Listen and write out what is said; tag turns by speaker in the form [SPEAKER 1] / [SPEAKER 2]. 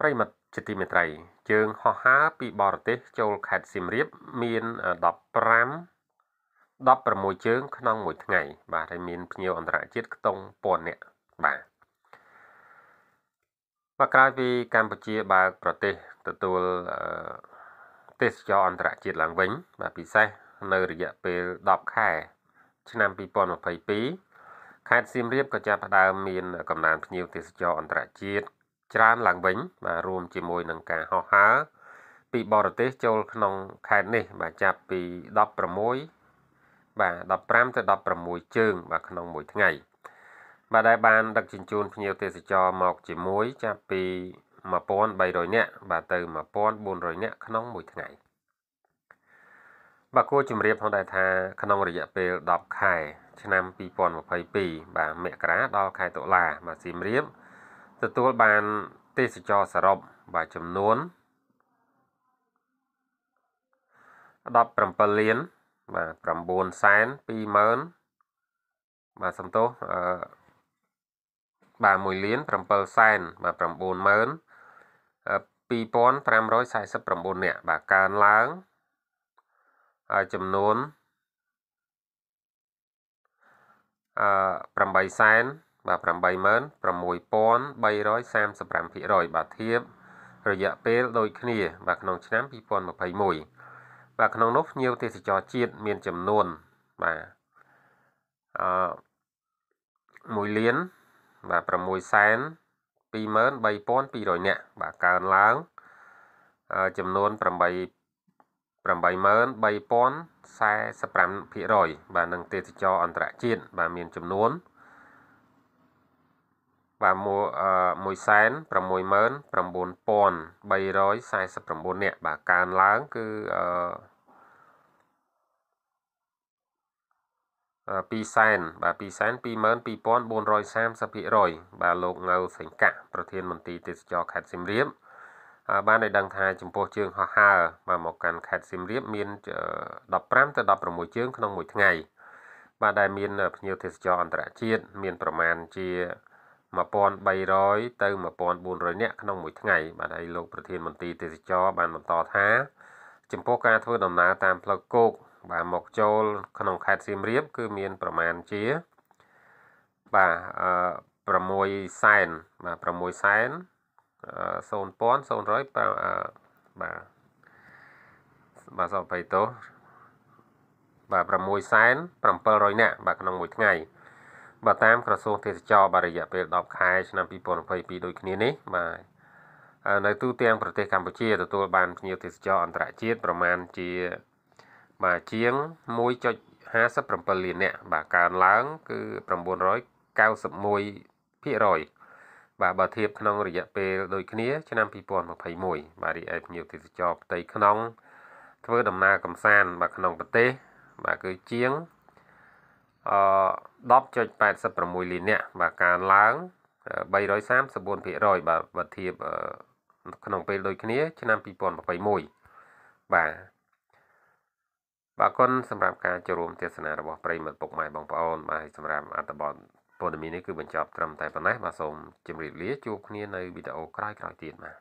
[SPEAKER 1] ប្រិមត្តជាទីមេត្រីយើងហោះហើរពីបរទេសចូលខេត្តសៀមរាបមាន15 16ជើង ក្នុងមួយថ្ងៃបាទហើយមានភ្ញៀវអន្តរជាតិខ្ទង់ពាន់នាក់បាទមកក្រោយពីកម្ពុជាបើកប្រទេសទទួលទេសចរអន្តរជាតិឡើងវិញ បាទពិសេស នៅរយៈពេល10ខែ ឆ្នាំ2022ខេត្តសៀមរាបក៏ចាប់ផ្ដើមមានកំណើនភ្ញៀវទេសចរអន្តរជាតិច្រើនឡើងវិញបាទរួមជាមួយនឹងការហោះហើរពីបរទេសចូលក្នុងខេត្តនេះ បាទចាប់ពី16បាទ15ទៅ16ជើងបាទក្នុងមួយថ្ងៃបាទដែលបាន ដឹកជញ្ជូនភ្ញៀវទេសចរមកជាមួយ ចាប់ពី1300នាក់បាទទៅ1400នាក់ក្នុងមួយថ្ងៃបាទគួរជំរាបផងដែរថាក្នុងរយៈពេល10ខែ ឆ្នាំ2022បាទមករាដល់ខែតុលាបាទសៀមរាបទទួលបានទេសចរសរុបបាទចំនួន17លានបាទ9សែន20000បាទសំទោសអឺបាទ1លាន7សែនបាទ90000 2549នាក់បាទកើនឡើងហើយចំនួនអឺ8សែនបាទ86335%បាទធៀបរយៈពេលដូចគ្នា បាទក្នុងឆ្នាំ2021បាទក្នុងនោះភ្ញៀវទេសចរជាតិមាន ចំនួនបាទអឺ1លាន បាទ6សែន23200នាក់បាទកើនឡើងចំនួន8 83045%បាទនឹងទេសចរអន្តរជាតិបាទមានចំនួន1បាទមួយសែន6934949នាក់បាទកើនឡើង គឺអឺ2សែនបាទ2សែន22430%បាទលោកងៅសេងកៈប្រធានមន្ត្រីទេសចរខេត្តសៀមរាបបានឲ្យដឹងថាចំពោះ ជើងហោះហើរបាទមកកាន់ខេត្តសៀមរាបមាន15ទៅ16ជើងក្នុងមួយថ្ងៃបាទដែលមានភ្ញៀវទេសចរអន្តរជាតិមានប្រមាណជា1300ទៅ1400នាក់ក្នុងមួយថ្ងៃបាទហើយលោកប្រធានមន្ត្រីទេសចរបានបន្តថាចំពោះការធ្វើដំណើរតាមផ្លូវគោកបាទមកចូល ក្នុងខេត្តសៀមរាប គឺមានប្រមាណជាបាទអឺ6សែនបាទ6សែន0.000បាទបាទសូមអភ័យទោសបាទ6សែន700នាក់បាទក្នុងមួយថ្ងៃបើតាមក្រសួងទេសចរបាទរយៈពេល10ខែឆ្នាំ2022ដូចគ្នានេះបាទនៅទូទាំងប្រទេសកម្ពុជាទទួលបានភ្ញៀវទេសចរអន្តរជាតិប្រមាណជាបាទជាង1.57លាននាក់បាទកើនឡើងគឺ991%បាទបើធៀបក្នុងរយៈពេលដូចគ្នា ឆ្នាំ2021បាទរីឯភ្ញៀវទេសចរផ្ទៃក្នុងធ្វើដំណើរកំសាន្តបាទក្នុងប្រទេសបាទគឺជាង10.86លាននាក់បាទកើនឡើង334%បាទបើធៀបក្នុងពេលដូចគ្នាឆ្នាំ2021បាទបាទគុណសម្រាប់ការចូលរួមទេសនារបស់ប្រិមត្តពុកម៉ែបងប្អូនបាទសម្រាប់អត្ថបទព័ត៌មាននេះគឺបញ្ចប់ត្រឹមតែប៉ុណ្ណេះបាទសូមជម្រាបលាជួបគ្នានៅវីដេអូក្រោយៗទៀតបាទ